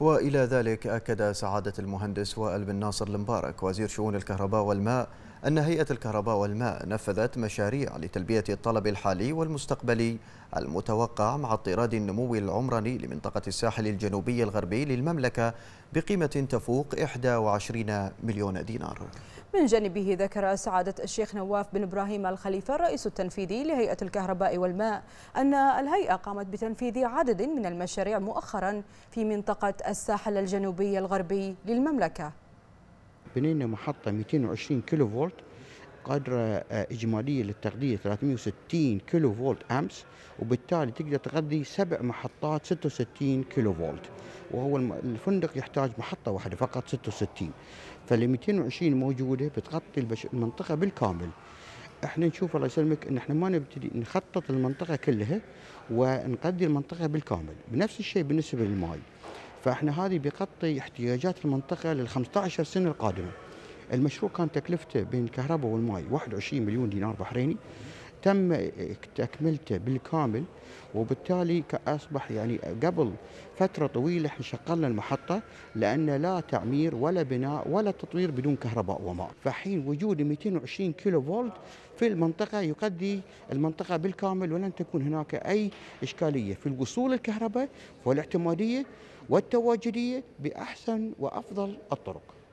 وإلى ذلك أكد سعادة المهندس وائل بن ناصر المبارك وزير شؤون الكهرباء والماء أن هيئة الكهرباء والماء نفذت مشاريع لتلبية الطلب الحالي والمستقبلي المتوقع مع اضطراد النمو العمراني لمنطقة الساحل الجنوبي الغربي للمملكة بقيمة تفوق 21 مليون دينار من جانبه ذكر سعادة الشيخ نواف بن إبراهيم الخليفة الرئيس التنفيذي لهيئة الكهرباء والماء أن الهيئة قامت بتنفيذ عدد من المشاريع مؤخرا في منطقة الساحل الجنوبي الغربي للمملكة بنينا محطة 220 كيلو فولت قدرة آه، إجمالية للتغذية 360 كيلو فولت أمس وبالتالي تقدر تغذي سبع محطات 66 كيلو فولت وهو الفندق يحتاج محطه واحده فقط 66 فال 220 موجوده بتغطي المنطقه بالكامل احنا نشوف الله يسلمك ان احنا ما نبتدي نخطط المنطقه كلها ونقضي المنطقه بالكامل بنفس الشيء بالنسبه للماي فاحنا هذه بيغطي احتياجات المنطقه لل 15 سنه القادمه المشروع كان تكلفته بين الكهرباء والماي 21 مليون دينار بحريني تم تكملته بالكامل وبالتالي اصبح يعني قبل فتره طويله احنا شغلنا المحطه لان لا تعمير ولا بناء ولا تطوير بدون كهرباء وماء، فحين وجود 220 كيلو فولت في المنطقه يقضي المنطقه بالكامل ولن تكون هناك اي اشكاليه في الوصول الكهرباء والاعتماديه والتواجديه باحسن وافضل الطرق.